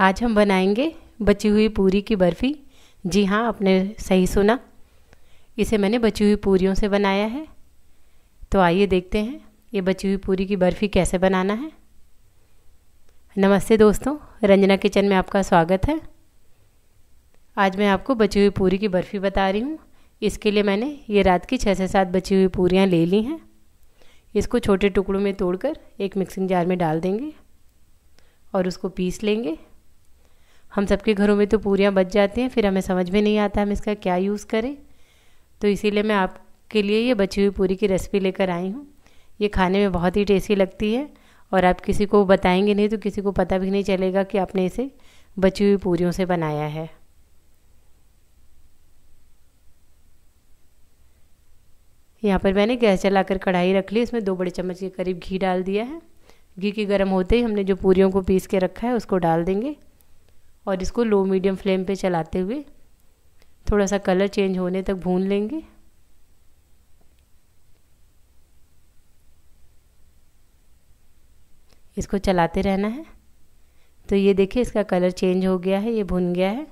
आज हम बनाएंगे बची हुई पूरी की बर्फ़ी जी हाँ आपने सही सुना इसे मैंने बची हुई पूरियों से बनाया है तो आइए देखते हैं ये बची हुई पूरी की बर्फ़ी कैसे बनाना है नमस्ते दोस्तों रंजना किचन में आपका स्वागत है आज मैं आपको बची हुई पूरी की बर्फ़ी बता रही हूँ इसके लिए मैंने ये रात की छः से सात बची हुई पूरियाँ ले ली हैं इसको छोटे टुकड़ों में तोड़कर एक मिक्सिंग जार में डाल देंगे और उसको पीस लेंगे हम सबके घरों में तो पूरियाँ बच जाती हैं फिर हमें समझ में नहीं आता हम इसका क्या यूज़ करें तो इसीलिए मैं आपके लिए ये बची हुई पूरी की रेसिपी लेकर आई हूँ ये खाने में बहुत ही टेस्टी लगती है और आप किसी को बताएंगे नहीं तो किसी को पता भी नहीं चलेगा कि आपने इसे बची हुई पूरियों से बनाया है यहाँ पर मैंने गैस चला कर कढ़ाई रख ली इसमें दो बड़े चम्मच के करीब घी डाल दिया है घी के गर्म होते ही हमने जो पूरियों को पीस के रखा है उसको डाल देंगे और इसको लो मीडियम फ्लेम पे चलाते हुए थोड़ा सा कलर चेंज होने तक भून लेंगे इसको चलाते रहना है तो ये देखिए इसका कलर चेंज हो गया है ये भुन गया है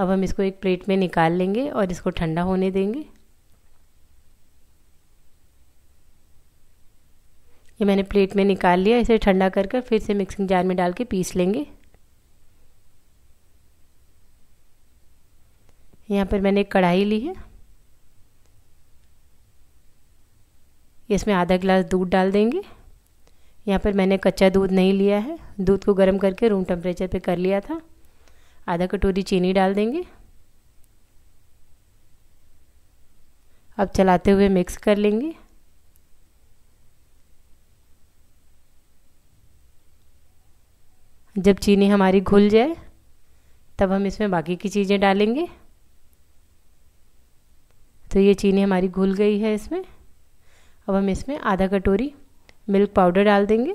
अब हम इसको एक प्लेट में निकाल लेंगे और इसको ठंडा होने देंगे ये मैंने प्लेट में निकाल लिया इसे ठंडा करके फिर से मिक्सिंग जार में डाल के पीस लेंगे यहाँ पर मैंने कढ़ाई ली है इसमें आधा गिलास दूध डाल देंगे यहाँ पर मैंने कच्चा दूध नहीं लिया है दूध को गर्म करके रूम टेम्परेचर पे कर लिया था आधा कटोरी चीनी डाल देंगे अब चलाते हुए मिक्स कर लेंगे जब चीनी हमारी घुल जाए तब हम इसमें बाकी की चीज़ें डालेंगे तो ये चीनी हमारी घुल गई है इसमें अब हम इसमें आधा कटोरी मिल्क पाउडर डाल देंगे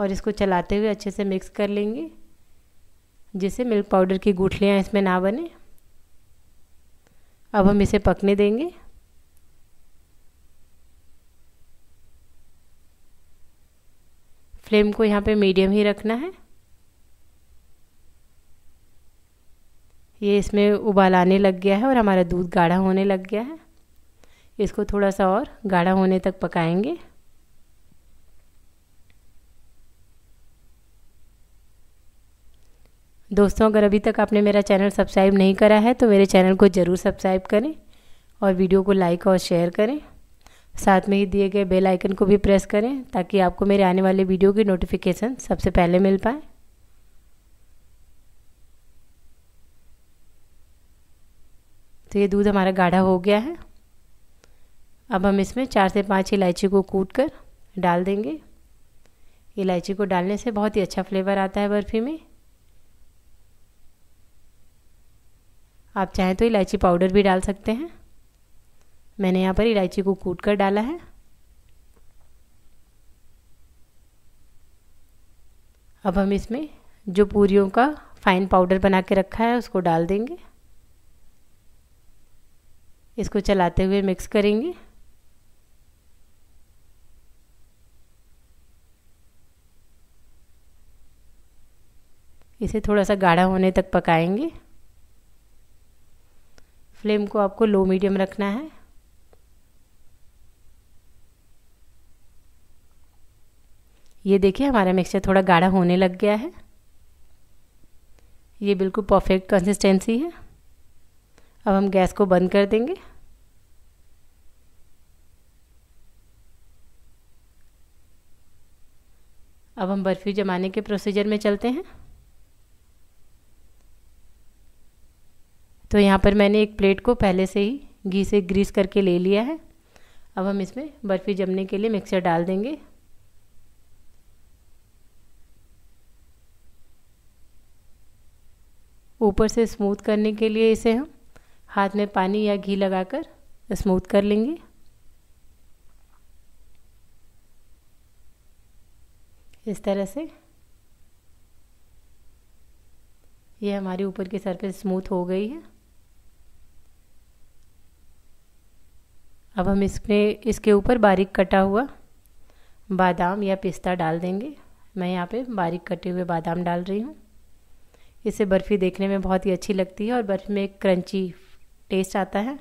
और इसको चलाते हुए अच्छे से मिक्स कर लेंगे जिससे मिल्क पाउडर की गुठलियाँ इसमें ना बने अब हम इसे पकने देंगे फ्लेम को यहाँ पे मीडियम ही रखना है ये इसमें उबाल आने लग गया है और हमारा दूध गाढ़ा होने लग गया है इसको थोड़ा सा और गाढ़ा होने तक पकाएंगे दोस्तों अगर अभी तक आपने मेरा चैनल सब्सक्राइब नहीं करा है तो मेरे चैनल को ज़रूर सब्सक्राइब करें और वीडियो को लाइक और शेयर करें साथ में ही दिए गए बेल आइकन को भी प्रेस करें ताकि आपको मेरे आने वाले वीडियो की नोटिफिकेशन सबसे पहले मिल पाए तो ये दूध हमारा गाढ़ा हो गया है अब हम इसमें चार से पाँच इलायची को कूट कर डाल देंगे इलायची को डालने से बहुत ही अच्छा फ्लेवर आता है बर्फ़ी में आप चाहें तो इलायची पाउडर भी डाल सकते हैं मैंने यहाँ पर इलायची को कूट कर डाला है अब हम इसमें जो पूरियों का फाइन पाउडर बना के रखा है उसको डाल देंगे इसको चलाते हुए मिक्स करेंगे इसे थोड़ा सा गाढ़ा होने तक पकाएंगे फ्लेम को आपको लो मीडियम रखना है ये देखिए हमारा मिक्सचर थोड़ा गाढ़ा होने लग गया है ये बिल्कुल परफेक्ट कंसिस्टेंसी है अब हम गैस को बंद कर देंगे अब हम बर्फ़ी जमाने के प्रोसीजर में चलते हैं तो यहाँ पर मैंने एक प्लेट को पहले से ही घी से ग्रीस करके ले लिया है अब हम इसमें बर्फ़ी जमने के लिए मिक्सर डाल देंगे ऊपर से स्मूथ करने के लिए इसे हम हाथ में पानी या घी लगाकर स्मूथ कर लेंगे इस तरह से ये हमारी ऊपर की सरफेस स्मूथ हो गई है अब हम इसमें इसके ऊपर बारीक कटा हुआ बादाम या पिस्ता डाल देंगे मैं यहाँ पे बारीक कटे हुए बादाम डाल रही हूँ इसे बर्फ़ी देखने में बहुत ही अच्छी लगती है और बर्फ़ी में एक क्रंची टेस्ट आता है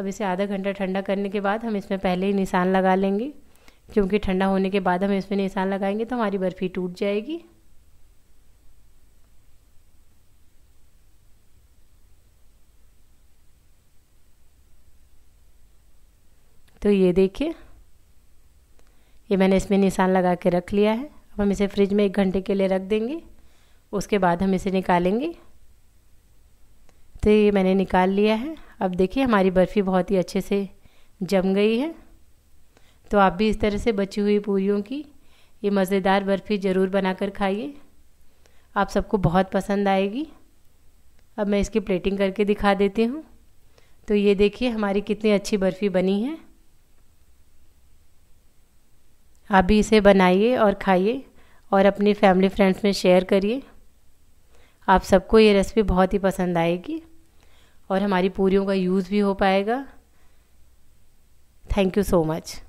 अब इसे आधा घंटा ठंडा करने के बाद हम इसमें पहले ही निशान लगा लेंगे क्योंकि ठंडा होने के बाद हम इसमें निशान लगाएंगे तो हमारी बर्फ़ी टूट जाएगी तो ये देखिए ये मैंने इसमें निशान लगा के रख लिया है अब हम इसे फ्रिज में एक घंटे के लिए रख देंगे उसके बाद हम इसे निकालेंगे तो ये मैंने निकाल लिया है अब देखिए हमारी बर्फ़ी बहुत ही अच्छे से जम गई है तो आप भी इस तरह से बची हुई पूरियों की ये मज़ेदार बर्फ़ी ज़रूर बनाकर खाइए आप सबको बहुत पसंद आएगी अब मैं इसकी प्लेटिंग करके दिखा देती हूँ तो ये देखिए हमारी कितनी अच्छी बर्फ़ी बनी है आप भी इसे बनाइए और खाइए और अपनी फैमिली फ्रेंड्स में शेयर करिए आप सबको ये रेसिपी बहुत ही पसंद आएगी और हमारी पूरियों का यूज़ भी हो पाएगा थैंक यू सो मच